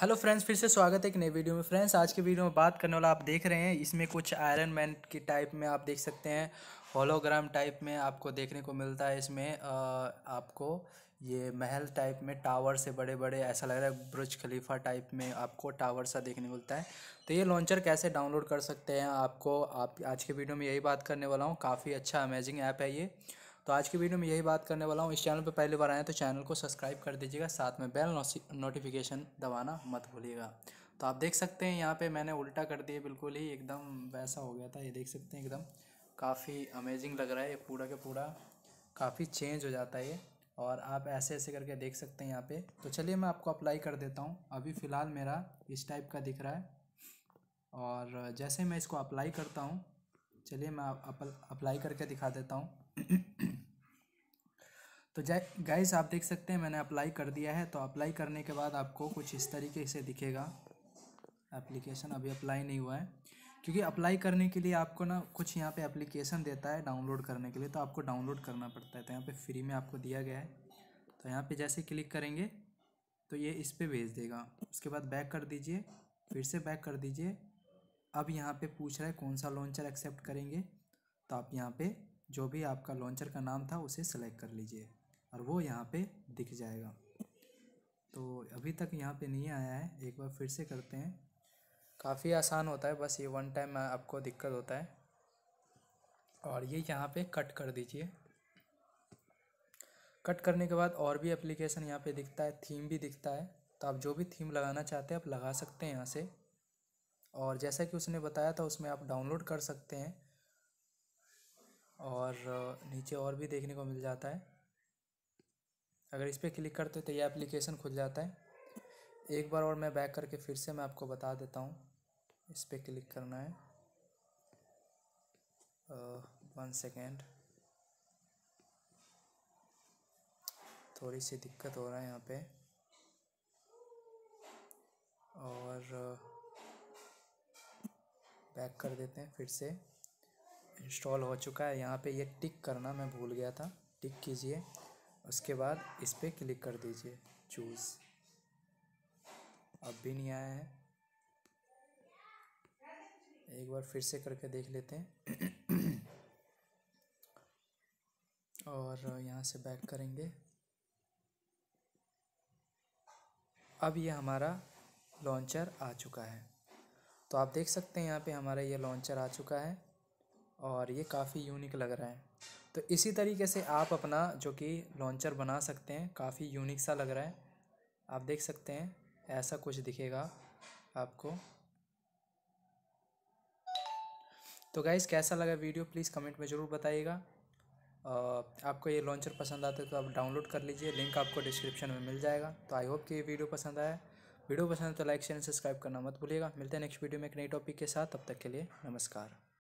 hello friends फिर से स्वागत है एक नई वीडियो में फ्रेंड्स आज के वीडियो में बात करने वाला आप देख रहे हैं इसमें कुछ आयरन मैन की टाइप में आप देख सकते हैं होलोग्राम टाइप में आपको देखने को मिलता है इसमें आ, आपको ये महल टाइप में टावर से बड़े बड़े ऐसा लग रहा है ब्रुज खलीफा टाइप में आपको टावर सा देखने को मिलता है तो ये लॉन्चर कैसे डाउनलोड कर सकते हैं आपको आप आज के वीडियो में यही बात करने वाला हूँ काफ़ी अच्छा अमेजिंग ऐप है ये तो आज की वीडियो में यही बात करने वाला हूँ इस चैनल पर पहली बार आए तो चैनल को सब्सक्राइब कर दीजिएगा साथ में बेल नोटिफिकेशन दबाना मत भूलिएगा तो आप देख सकते हैं यहाँ पे मैंने उल्टा कर दिया बिल्कुल ही एकदम वैसा हो गया था ये देख सकते हैं एकदम काफ़ी अमेजिंग लग रहा है ये पूरा के पूरा काफ़ी चेंज हो जाता है ये और आप ऐसे ऐसे करके देख सकते हैं यहाँ पे तो चलिए मैं आपको अप्लाई कर देता हूँ अभी फ़िलहाल मेरा इस टाइप का दिख रहा है और जैसे मैं इसको अप्लाई करता हूँ चलिए मैं अप्लाई करके दिखा देता हूँ तो गाइस आप देख सकते हैं मैंने अप्लाई कर दिया है तो अप्लाई करने के बाद आपको कुछ इस तरीके से दिखेगा एप्लीकेशन अभी अप्लाई नहीं हुआ है क्योंकि अप्लाई करने के लिए आपको ना कुछ यहाँ पे एप्लीकेशन देता है डाउनलोड करने के लिए तो आपको डाउनलोड करना पड़ता है तो यहाँ पे फ्री में आपको दिया गया है तो यहाँ पे जैसे क्लिक करेंगे तो ये इस पर भेज देगा उसके बाद बैक कर दीजिए फिर से बैक कर दीजिए अब यहाँ पर पूछ रहा है कौन सा लॉन्चर एक्सेप्ट करेंगे तो आप यहाँ पर जो भी आपका लॉन्चर का नाम था उसे सेलेक्ट कर लीजिए और वो यहाँ पे दिख जाएगा तो अभी तक यहाँ पे नहीं आया है एक बार फिर से करते हैं काफ़ी आसान होता है बस ये वन टाइम आपको दिक्कत होता है और ये यहाँ पे कट कर दीजिए कट करने के बाद और भी एप्लीकेशन यहाँ पे दिखता है थीम भी दिखता है तो आप जो भी थीम लगाना चाहते हैं आप लगा सकते हैं यहाँ से और जैसा कि उसने बताया था उसमें आप डाउनलोड कर सकते हैं और नीचे और भी देखने को मिल जाता है अगर इस पर क्लिक करते हैं तो ये एप्लीकेशन खुल जाता है एक बार और मैं बैक करके फिर से मैं आपको बता देता हूँ इस पर क्लिक करना है वन सेकेंड थोड़ी सी दिक्कत हो रहा है यहाँ पे और बैक कर देते हैं फिर से इंस्टॉल हो चुका है यहाँ पे ये टिक करना मैं भूल गया था टिक कीजिए उसके बाद इस पर क्लिक कर दीजिए चूज़ अब भी नहीं आया है एक बार फिर से करके देख लेते हैं और यहाँ से बैक करेंगे अब ये हमारा लॉन्चर आ चुका है तो आप देख सकते हैं यहाँ पे हमारा ये लॉन्चर आ चुका है और ये काफ़ी यूनिक लग रहा है तो इसी तरीके से आप अपना जो कि लॉन्चर बना सकते हैं काफ़ी यूनिक सा लग रहा है आप देख सकते हैं ऐसा कुछ दिखेगा आपको तो गाइज़ कैसा लगा वीडियो प्लीज़ कमेंट में ज़रूर बताइएगा आपको ये लॉन्चर पसंद आता है तो आप डाउनलोड कर लीजिए लिंक आपको डिस्क्रिप्शन में मिल जाएगा तो आई होप कि ये वीडियो पसंद आया वीडियो पसंद है तो लाइक शेयर सब्सक्राइब करना मत भूलिएगा मिलते हैं नेक्स्ट वीडियो में एक नई टॉपिक के साथ तब तक के लिए नमस्कार